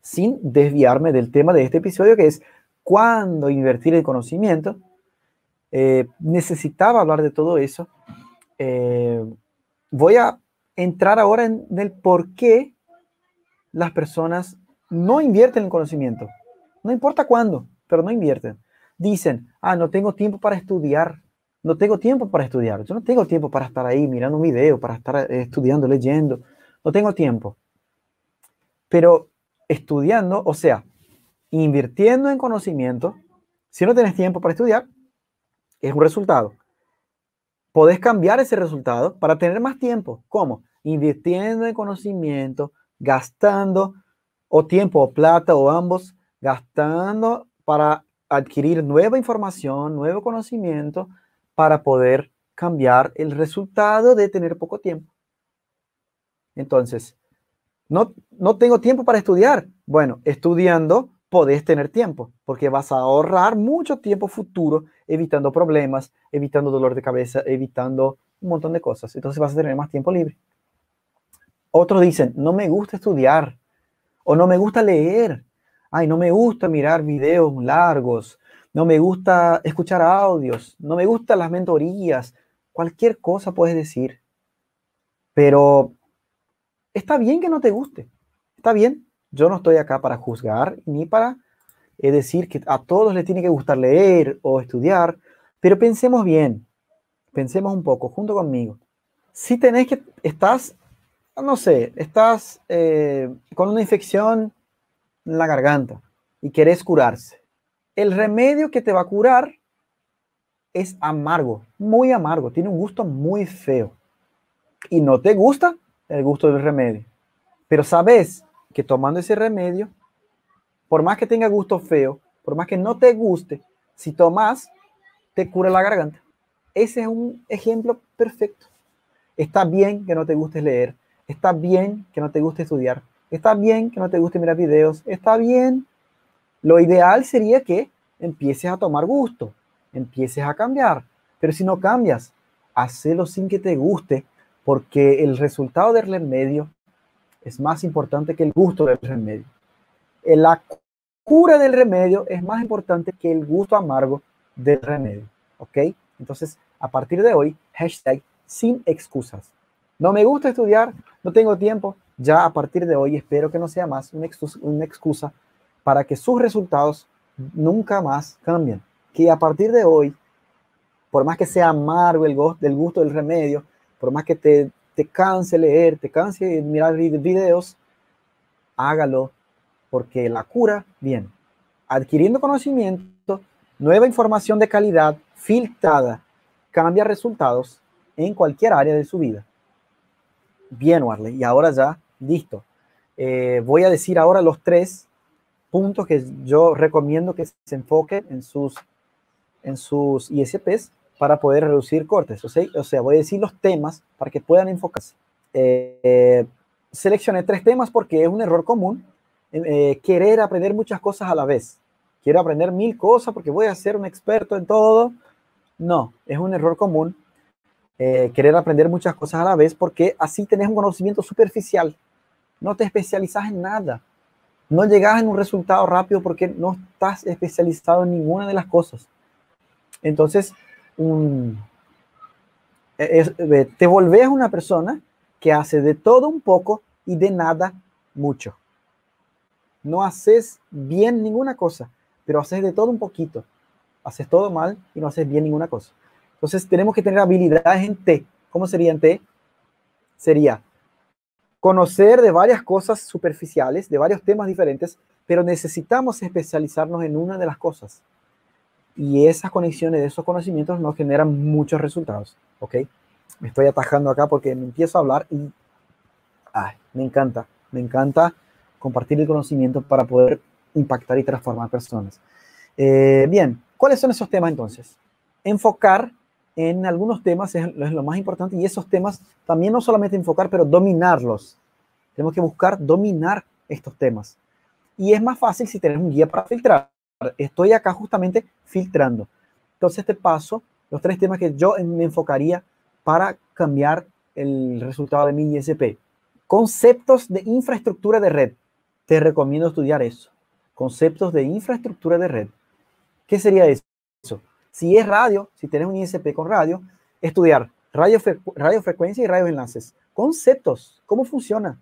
sin desviarme del tema de este episodio que es cuándo invertir el conocimiento. Eh, necesitaba hablar de todo eso. Eh, voy a entrar ahora en el por qué las personas no invierten en conocimiento. No importa cuándo, pero no invierten. Dicen, ah, no tengo tiempo para estudiar. No tengo tiempo para estudiar. Yo no tengo tiempo para estar ahí mirando un video, para estar eh, estudiando, leyendo. No tengo tiempo. Pero estudiando, o sea, invirtiendo en conocimiento, si no tienes tiempo para estudiar, es un resultado. Podés cambiar ese resultado para tener más tiempo. ¿Cómo? Invirtiendo en conocimiento, gastando o tiempo o plata o ambos, gastando para adquirir nueva información, nuevo conocimiento, para poder cambiar el resultado de tener poco tiempo. Entonces, no, no tengo tiempo para estudiar. Bueno, estudiando podés tener tiempo, porque vas a ahorrar mucho tiempo futuro evitando problemas, evitando dolor de cabeza, evitando un montón de cosas. Entonces vas a tener más tiempo libre. Otros dicen, no me gusta estudiar o no me gusta leer. Ay, no me gusta mirar videos largos, no me gusta escuchar audios, no me gustan las mentorías. Cualquier cosa puedes decir. Pero está bien que no te guste. Está bien, yo no estoy acá para juzgar ni para eh, decir que a todos les tiene que gustar leer o estudiar, pero pensemos bien, pensemos un poco junto conmigo. Si tenés que, estás, no sé, estás eh, con una infección en la garganta y querés curarse, el remedio que te va a curar es amargo, muy amargo, tiene un gusto muy feo. Y no te gusta el gusto del remedio. Pero sabes que tomando ese remedio, por más que tenga gusto feo, por más que no te guste, si tomas, te cura la garganta. Ese es un ejemplo perfecto. Está bien que no te guste leer, está bien que no te guste estudiar, está bien que no te guste mirar videos, está bien. Lo ideal sería que empieces a tomar gusto, empieces a cambiar. Pero si no cambias, hacelo sin que te guste, porque el resultado del remedio es más importante que el gusto del remedio. La cura del remedio es más importante que el gusto amargo del remedio. ¿Ok? Entonces, a partir de hoy, hashtag sin excusas. No me gusta estudiar, no tengo tiempo. Ya a partir de hoy espero que no sea más una excusa, para que sus resultados nunca más cambien. Que a partir de hoy, por más que sea amargo el, gusto del remedio, por más que te te canse leer, te canse mirar videos, hágalo, porque la cura bien Adquiriendo conocimiento, nueva información de calidad, filtrada, cambia resultados en cualquier área de su vida. Bien, Warley, y ahora ya, listo. Eh, voy a decir ahora los tres puntos que yo recomiendo que se enfoque en sus, en sus ISPs para poder reducir cortes. O sea, o sea voy a decir los temas para que puedan enfocarse. Eh, seleccioné tres temas porque es un error común eh, querer aprender muchas cosas a la vez. Quiero aprender mil cosas porque voy a ser un experto en todo. No, es un error común eh, querer aprender muchas cosas a la vez porque así tenés un conocimiento superficial. No te especializas en nada. No llegas en un resultado rápido porque no estás especializado en ninguna de las cosas. Entonces, te volvés una persona que hace de todo un poco y de nada mucho. No haces bien ninguna cosa, pero haces de todo un poquito. Haces todo mal y no haces bien ninguna cosa. Entonces tenemos que tener habilidades en T. ¿Cómo sería en T? Sería conocer de varias cosas superficiales, de varios temas diferentes, pero necesitamos especializarnos en una de las cosas y esas conexiones de esos conocimientos nos generan muchos resultados, ¿ok? Me estoy atajando acá porque me empiezo a hablar y me encanta, me encanta compartir el conocimiento para poder impactar y transformar personas. Eh, bien, ¿cuáles son esos temas entonces? Enfocar en algunos temas es, lo más importante y esos temas también no solamente enfocar, pero dominarlos. Tenemos que buscar dominar estos temas. Y es más fácil si tenemos un guía para filtrar. Estoy acá justamente filtrando. Entonces te paso los tres temas que yo me enfocaría para cambiar el resultado de mi ISP. Conceptos de infraestructura de red. Te recomiendo estudiar eso. Conceptos de infraestructura de red. ¿Qué sería eso? Si es radio, si tienes un ISP con radio, estudiar radio radiofrecuencia y enlaces, Conceptos. ¿Cómo funciona?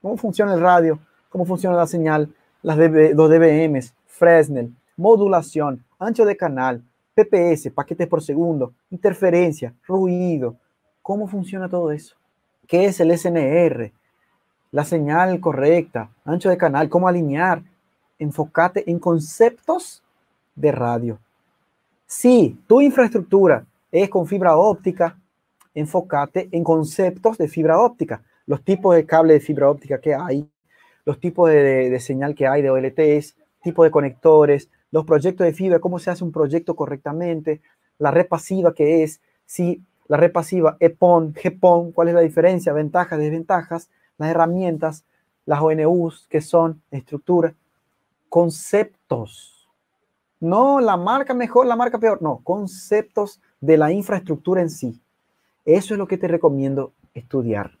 ¿Cómo funciona el radio? ¿Cómo funciona la señal? las los DBMs, Fresnel, modulación, ancho de canal, PPS, paquetes por segundo, interferencia, ruido. ¿Cómo funciona todo eso? ¿Qué es el SNR? La señal correcta, ancho de canal, cómo alinear. Enfócate en conceptos de radio. Si tu infraestructura es con fibra óptica, enfócate en conceptos de fibra óptica, los tipos de cable de fibra óptica que hay, los tipos de, señal que hay de OLTs, tipo de conectores, los proyectos de fibra, cómo se hace un proyecto correctamente, la red pasiva que es, si la red pasiva, EPON, GPON, cuál es la diferencia, ventajas, desventajas, las herramientas, las ONUs, que son estructura conceptos. No la marca mejor, la marca peor, no, conceptos de la infraestructura en sí. Eso es lo que te recomiendo estudiar.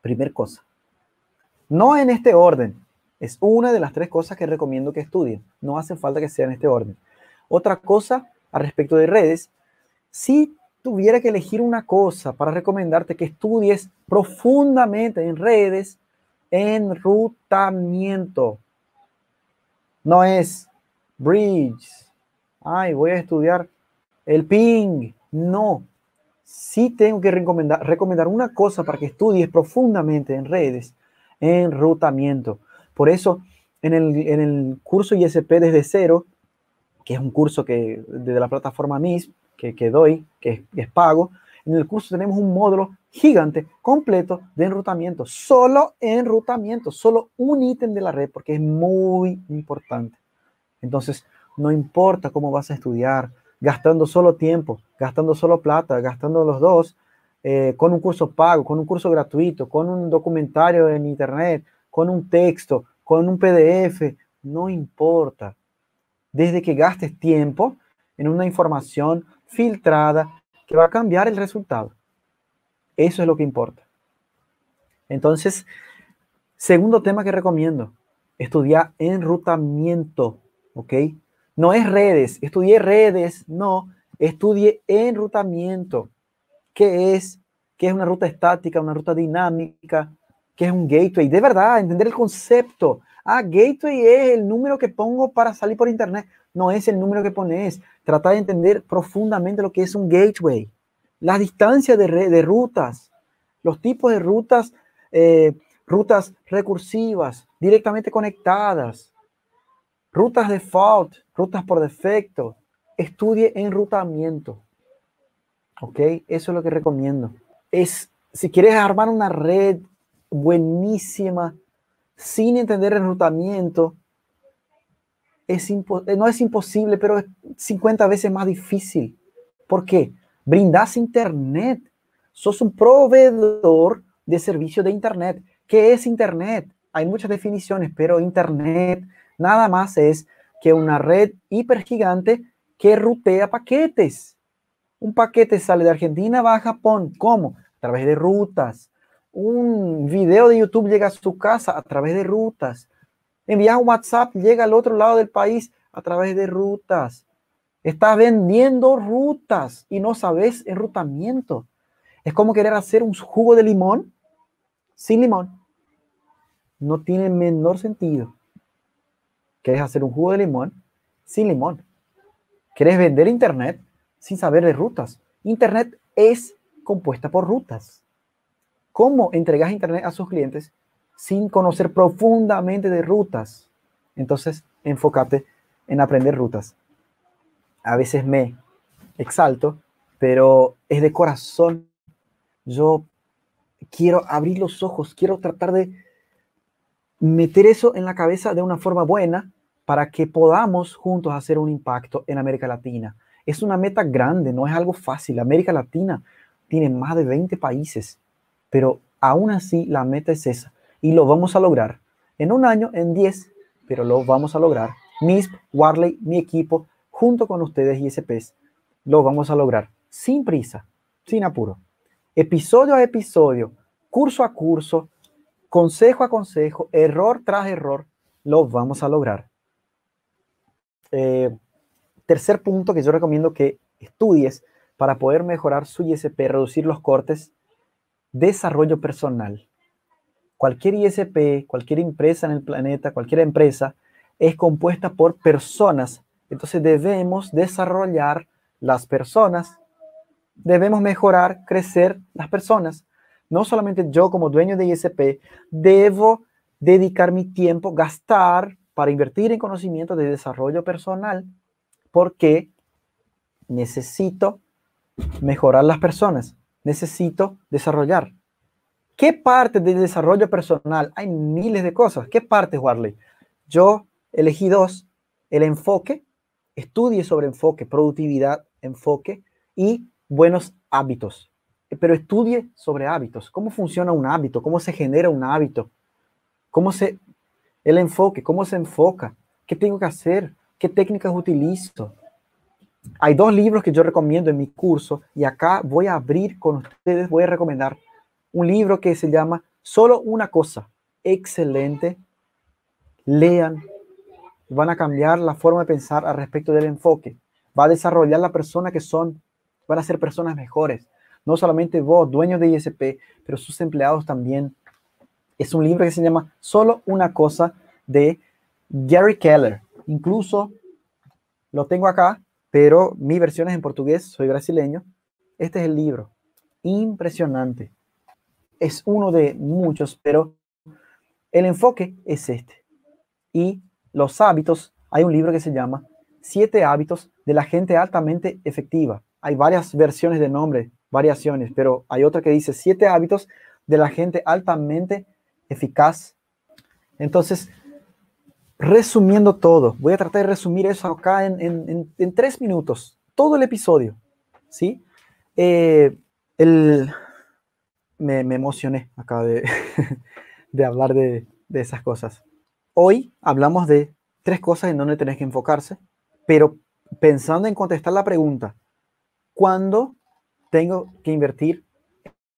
Primer cosa. No en este orden. Es una de las tres cosas que recomiendo que estudien. No hace falta que sea en este orden. Otra cosa al respecto de redes, si tuviera que elegir una cosa para recomendarte que estudies profundamente en redes, en enrutamiento. No es bridge. Ay, voy a estudiar el ping. No. Si tengo que recomendar una cosa para que estudies profundamente en redes enrutamiento. Por eso, en el, curso ISP desde cero, que es un curso que desde la plataforma MIS que, doy, que, que es pago, en el curso tenemos un módulo gigante, completo de enrutamiento, solo enrutamiento, solo un ítem de la red, porque es muy importante. Entonces, no importa cómo vas a estudiar, gastando solo tiempo, gastando solo plata, gastando los dos, eh, con un curso pago, con un curso gratuito, con un documentario en internet, con un texto, con un PDF, no importa. Desde que gastes tiempo en una información filtrada que va a cambiar el resultado. Eso es lo que importa. Entonces, segundo tema que recomiendo, estudiar enrutamiento, ¿ok? No es redes, Estudie redes, no, estudie enrutamiento qué es, qué es una ruta estática, una ruta dinámica, qué es un gateway. De verdad, entender el concepto. Ah, gateway es el número que pongo para salir por internet. No es el número que pones. Tratar de entender profundamente lo que es un gateway. Las distancias de, de rutas, los tipos de rutas, eh, rutas recursivas, directamente conectadas, rutas default, rutas por defecto. Estudie enrutamiento. ¿Ok? Eso es lo que recomiendo. Es, si quieres armar una red buenísima, sin entender el enrutamiento, es eh, no es imposible, pero es 50 veces más difícil. ¿Por qué? Brindas internet. Sos un proveedor de servicio de internet. ¿Qué es internet? Hay muchas definiciones, pero internet nada más es que una red hipergigante que rutea paquetes. Un paquete sale de Argentina, va a Japón. ¿Cómo? A través de rutas. Un video de YouTube llega a su casa a través de rutas. Envías un WhatsApp, llega al otro lado del país a través de rutas. Estás vendiendo rutas y no sabes enrutamiento. Es como querer hacer un jugo de limón sin limón. No tiene menor sentido. Quieres hacer un jugo de limón sin limón. Quieres vender internet sin saber de rutas. Internet es compuesta por rutas. ¿Cómo entregas Internet a sus clientes sin conocer profundamente de rutas? Entonces, enfócate en aprender rutas. A veces me exalto, pero es de corazón. Yo quiero abrir los ojos, quiero tratar de meter eso en la cabeza de una forma buena para que podamos juntos hacer un impacto en América Latina, es una meta grande, no es algo fácil. América Latina tiene más de 20 países, pero aún así la meta es esa y lo vamos a lograr. En un año, en 10, pero lo vamos a lograr. MISP, Warley, mi equipo, junto con ustedes y ISPs, lo vamos a lograr sin prisa, sin apuro. Episodio a episodio, curso a curso, consejo a consejo, error tras error, lo vamos a lograr. Eh, Tercer punto que yo recomiendo que estudies para poder mejorar su ISP, reducir los cortes, desarrollo personal. Cualquier ISP, cualquier empresa en el planeta, cualquier empresa, es compuesta por personas. Entonces debemos desarrollar las personas, debemos mejorar, crecer las personas. No solamente yo como dueño de ISP, debo dedicar mi tiempo, gastar para invertir en conocimiento de desarrollo personal porque necesito mejorar las personas, necesito desarrollar. ¿Qué parte del desarrollo personal? Hay miles de cosas. ¿Qué parte, Warley? Yo elegí dos, el enfoque, estudie sobre enfoque, productividad, enfoque y buenos hábitos. Pero estudie sobre hábitos, cómo funciona un hábito, cómo se genera un hábito, cómo se, el enfoque, cómo se enfoca, qué tengo que hacer ¿Qué técnicas utilizo? Hay dos libros que yo recomiendo en mi curso y acá voy a abrir con ustedes, voy a recomendar un libro que se llama Solo una cosa, excelente. Lean, van a cambiar la forma de pensar al respecto del enfoque. Va a desarrollar la persona que son, van a ser personas mejores. No solamente vos, dueños de ISP, pero sus empleados también. Es un libro que se llama Solo una cosa de Gary Keller incluso lo tengo acá, pero mi versión es en portugués, soy brasileño. Este es el libro, impresionante. Es uno de muchos, pero el enfoque es este. Y los hábitos, hay un libro que se llama Siete hábitos de la gente altamente efectiva. Hay varias versiones de nombre, variaciones, pero hay otra que dice Siete hábitos de la gente altamente eficaz. Entonces, resumiendo todo. Voy a tratar de resumir eso acá en, tres minutos, todo el episodio. ¿sí? Eh, me, emocioné acá [LAUGHS] de, hablar de, de, esas cosas. Hoy hablamos de tres cosas en donde tenés que enfocarse, pero pensando en contestar la pregunta, ¿cuándo tengo que invertir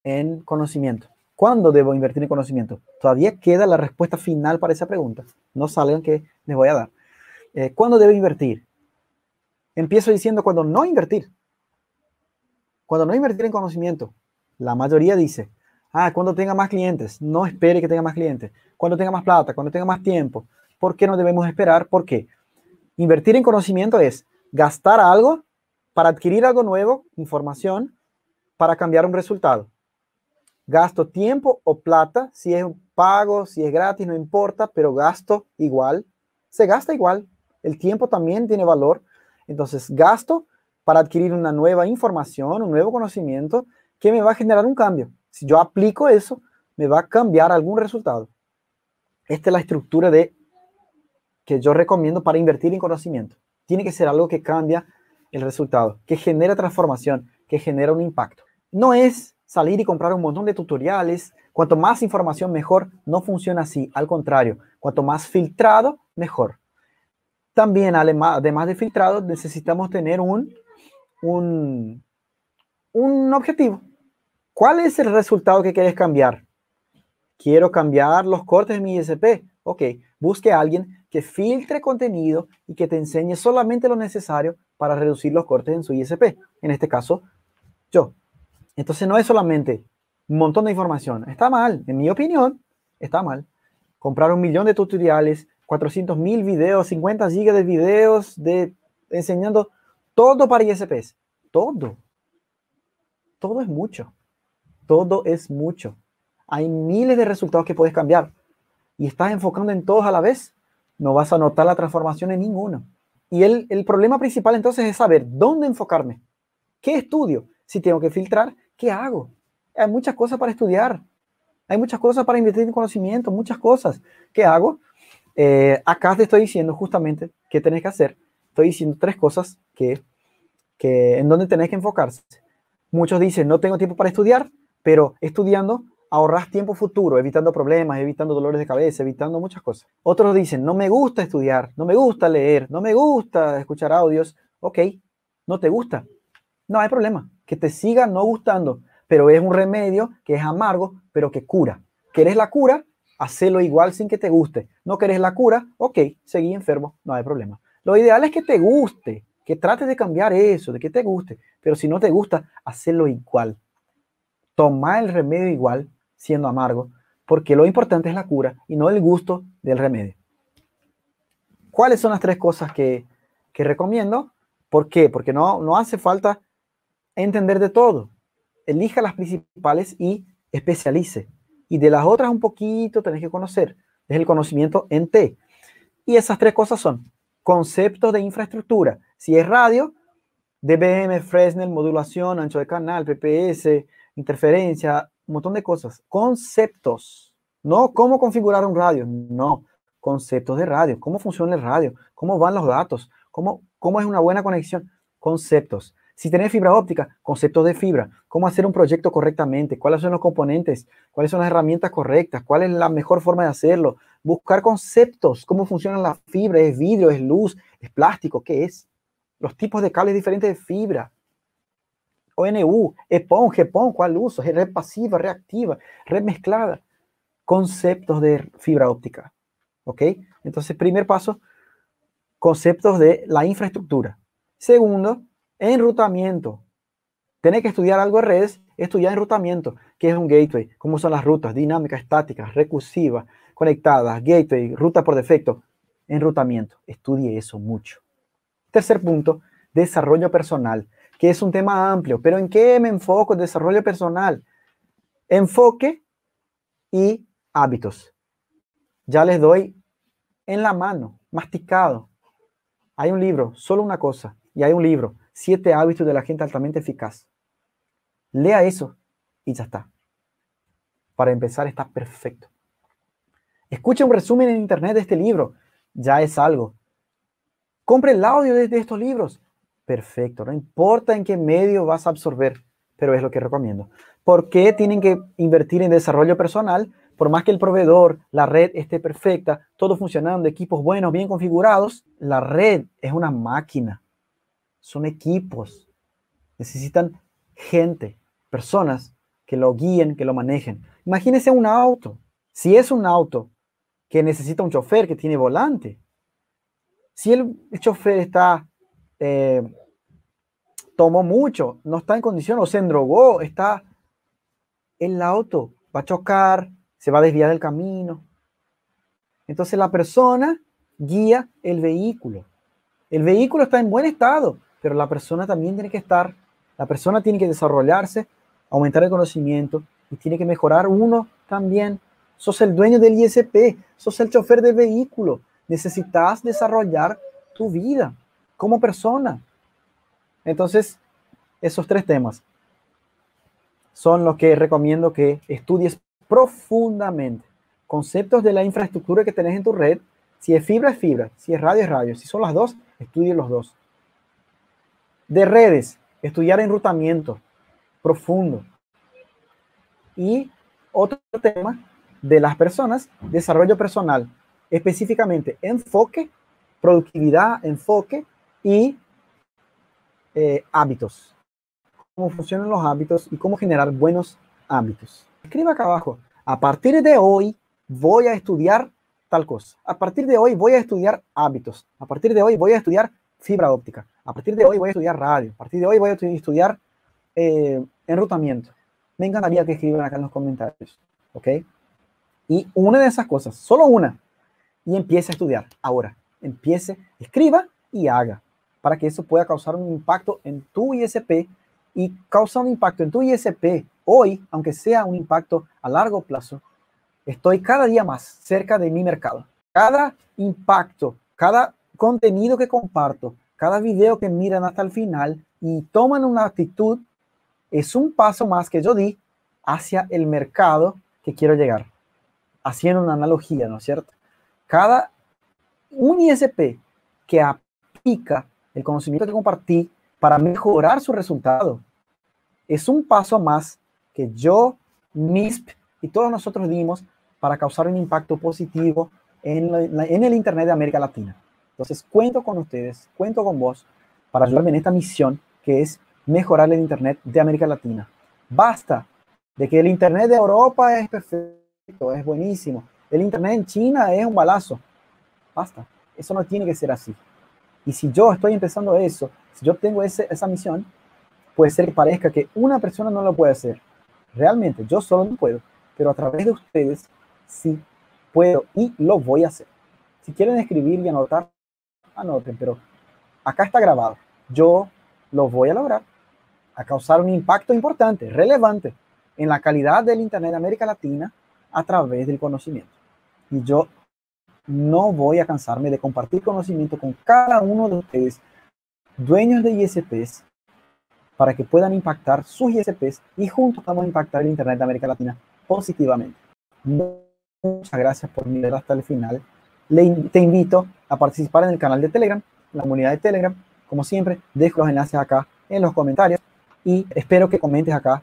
en conocimiento? ¿Cuándo debo invertir en conocimiento? Todavía queda la respuesta final para esa pregunta. No salgan que les voy a dar. Eh, ¿Cuándo debo invertir? Empiezo diciendo cuando no invertir. Cuando no invertir en conocimiento. La mayoría dice, ah, cuando tenga más clientes, no espere que tenga más clientes. Cuando tenga más plata, cuando tenga más tiempo. ¿Por qué no debemos esperar? Porque Invertir en conocimiento es gastar algo para adquirir algo nuevo, información, para cambiar un resultado. Gasto tiempo o plata, si es pago, si es gratis, no importa, pero gasto igual, se gasta igual. El tiempo también tiene valor. Entonces, gasto para adquirir una nueva información, un nuevo conocimiento que me va a generar un cambio. Si yo aplico eso, me va a cambiar algún resultado. Esta es la estructura de que yo recomiendo para invertir en conocimiento. Tiene que ser algo que cambia el resultado, que genera transformación, que genera un impacto. No es salir y comprar un montón de tutoriales. Cuanto más información, mejor. No funciona así. Al contrario, cuanto más filtrado, mejor. También, además de filtrado, necesitamos tener un, un, objetivo. ¿Cuál es el resultado que quieres cambiar? Quiero cambiar los cortes de mi ISP. Ok, busque a alguien que filtre contenido y que te enseñe solamente lo necesario para reducir los cortes en su ISP. En este caso, yo. Entonces no es solamente un montón de información. Está mal, en mi opinión, está mal. Comprar un millón de tutoriales, 400 mil videos, 50 gigas de videos de enseñando todo para ISPs. Todo. Todo es mucho. Todo es mucho. Hay miles de resultados que puedes cambiar. Y estás enfocando en todos a la vez. No vas a notar la transformación en ninguno. Y el problema principal entonces es saber dónde enfocarme. ¿Qué estudio? Si tengo que filtrar, ¿qué hago? Hay muchas cosas para estudiar, hay muchas cosas para invertir en conocimiento, muchas cosas. ¿Qué hago? Eh, acá te estoy diciendo justamente qué tenés que hacer. Estoy diciendo tres cosas que, en donde tenés que enfocarse. Muchos dicen, no tengo tiempo para estudiar, pero estudiando ahorras tiempo futuro, evitando problemas, evitando dolores de cabeza, evitando muchas cosas. Otros dicen, no me gusta estudiar, no me gusta leer, no me gusta escuchar audios. Ok, no te gusta. No hay problema que te siga no gustando, pero es un remedio que es amargo, pero que cura. ¿Querés la cura? Hacelo igual sin que te guste. ¿No querés la cura? Ok, seguí enfermo, no hay problema. Lo ideal es que te guste, que trates de cambiar eso, de que te guste, pero si no te gusta, hacelo igual. Toma el remedio igual, siendo amargo, porque lo importante es la cura y no el gusto del remedio. ¿Cuáles son las tres cosas que, que recomiendo? ¿Por qué? Porque no, no hace falta entender de todo. Elija las principales y especialice. Y de las otras un poquito tenés que conocer. Es el conocimiento en T. Y esas tres cosas son conceptos de infraestructura. Si es radio, DBM, Fresnel, modulación, ancho de canal, PPS, interferencia, un montón de cosas. Conceptos. No cómo configurar un radio, no. Conceptos de radio, cómo funciona el radio, cómo van los datos, cómo, cómo es una buena conexión. Conceptos. Si tenés fibra óptica, conceptos de fibra, cómo hacer un proyecto correctamente, cuáles son los componentes, cuáles son las herramientas correctas, cuál es la mejor forma de hacerlo, buscar conceptos, cómo funcionan la fibra, es vidrio, es luz, es plástico, qué es, los tipos de cables diferentes de fibra, ONU, EPON, GEPON, cuál uso, red pasiva, reactiva, red mezclada, conceptos de fibra óptica, ¿ok? Entonces, primer paso, conceptos de la infraestructura. Segundo, Enrutamiento. Tenés que estudiar algo de redes, estudiar enrutamiento, que es un gateway, cómo son las rutas, dinámicas, estáticas, recursivas, conectadas, gateway, ruta por defecto, enrutamiento. Estudie eso mucho. Tercer punto, desarrollo personal, que es un tema amplio, pero ¿en qué me enfoco desarrollo personal? Enfoque y hábitos. Ya les doy en la mano, masticado. Hay un libro, solo una cosa, y hay un libro, Siete hábitos de la gente altamente eficaz. Lea eso y ya está. Para empezar está perfecto. Escuche un resumen en internet de este libro. Ya es algo. Compre el audio de, estos libros. Perfecto. No importa en qué medio vas a absorber, pero es lo que recomiendo. ¿Por qué tienen que invertir en desarrollo personal? Por más que el proveedor, la red esté perfecta, todo funcionando, equipos buenos, bien configurados, la red es una máquina son equipos, necesitan gente, personas que lo guíen, que lo manejen. Imagínense un auto, si es un auto que necesita un chofer que tiene volante, si el, chofer está, eh, tomó mucho, no está en condición o se endrogó, está, el auto va a chocar, se va a desviar del camino. Entonces la persona guía el vehículo. El vehículo está en buen estado, pero la persona también tiene que estar, la persona tiene que desarrollarse, aumentar el conocimiento y tiene que mejorar uno también. Sos el dueño del ISP, sos el chofer del vehículo, necesitas desarrollar tu vida como persona. Entonces, esos tres temas son los que recomiendo que estudies profundamente. Conceptos de la infraestructura que tenés en tu red. Si es fibra, es fibra. Si es radio, es radio. Si son las dos, estudie los dos de redes, estudiar enrutamiento profundo. Y otro tema de las personas, desarrollo personal, específicamente enfoque, productividad, enfoque y eh, hábitos. Cómo funcionan los hábitos y cómo generar buenos hábitos. Escriba acá abajo, a partir de hoy voy a estudiar tal cosa. A partir de hoy voy a estudiar hábitos. A partir de hoy voy a estudiar fibra óptica. A partir de hoy voy a estudiar radio. A partir de hoy voy a estudiar eh, enrutamiento. Me encantaría que escriban acá en los comentarios. ¿Ok? Y una de esas cosas, solo una, y empiece a estudiar. Ahora, empiece, escriba y haga. Para que eso pueda causar un impacto en tu ISP y causa un impacto en tu ISP hoy, aunque sea un impacto a largo plazo, estoy cada día más cerca de mi mercado. Cada impacto, cada contenido que comparto, cada video que miran hasta el final y toman una actitud, es un paso más que yo di hacia el mercado que quiero llegar. Haciendo una analogía, ¿no es cierto? Cada un ISP que aplica el conocimiento que compartí para mejorar su resultado es un paso más que yo, MISP y todos nosotros dimos para causar un impacto positivo en, en el Internet de América Latina. Entonces, cuento con ustedes, cuento con vos para ayudarme en esta misión que es mejorar el Internet de América Latina. Basta de que el Internet de Europa es perfecto, es buenísimo. El Internet en China es un balazo. Basta. Eso no tiene que ser así. Y si yo estoy empezando eso, si yo tengo esa misión, puede ser que parezca que una persona no lo puede hacer. Realmente, yo solo no puedo, pero a través de ustedes sí puedo y lo voy a hacer. Si quieren escribir y anotar anoten, pero acá está grabado. Yo lo voy a lograr a causar un impacto importante, relevante en la calidad del Internet de América Latina a través del conocimiento. Y yo no voy a cansarme de compartir conocimiento con cada uno de ustedes, dueños de ISPs, para que puedan impactar sus ISPs y juntos vamos a impactar el Internet de América Latina positivamente. Muchas gracias por mirar hasta el final te invito a participar en el canal de Telegram, la comunidad de Telegram. Como siempre, dejo los enlaces acá en los comentarios y espero que comentes acá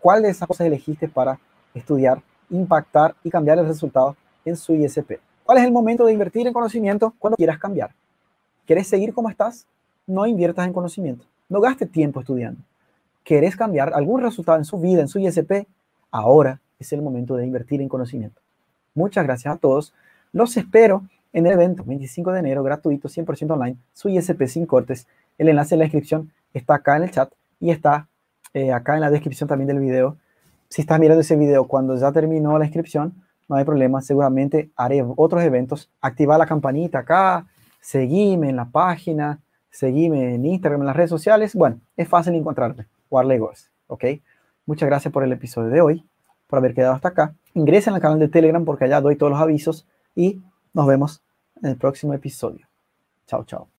cuál de esas cosas elegiste para estudiar, impactar y cambiar el resultado en su ISP. ¿Cuál es el momento de invertir en conocimiento cuando quieras cambiar? ¿Quieres seguir como estás? No inviertas en conocimiento. No gastes tiempo estudiando. ¿Quieres cambiar algún resultado en su vida, en su ISP? Ahora es el momento de invertir en conocimiento. Muchas gracias a todos. Los espero en el evento 25 de enero gratuito 100% online, su ISP sin cortes. El enlace en la descripción está acá en el chat y está eh, acá en la descripción también del video. Si estás mirando ese video cuando ya terminó la inscripción, no hay problema, seguramente haré otros eventos. Activa la campanita acá, seguime en la página, seguime en Instagram, en las redes sociales. Bueno, es fácil encontrarme, Warlegos, ¿ok? Muchas gracias por el episodio de hoy, por haber quedado hasta acá. en al canal de Telegram porque allá doy todos los avisos y nos vemos en el próximo episodio. Chao, chao.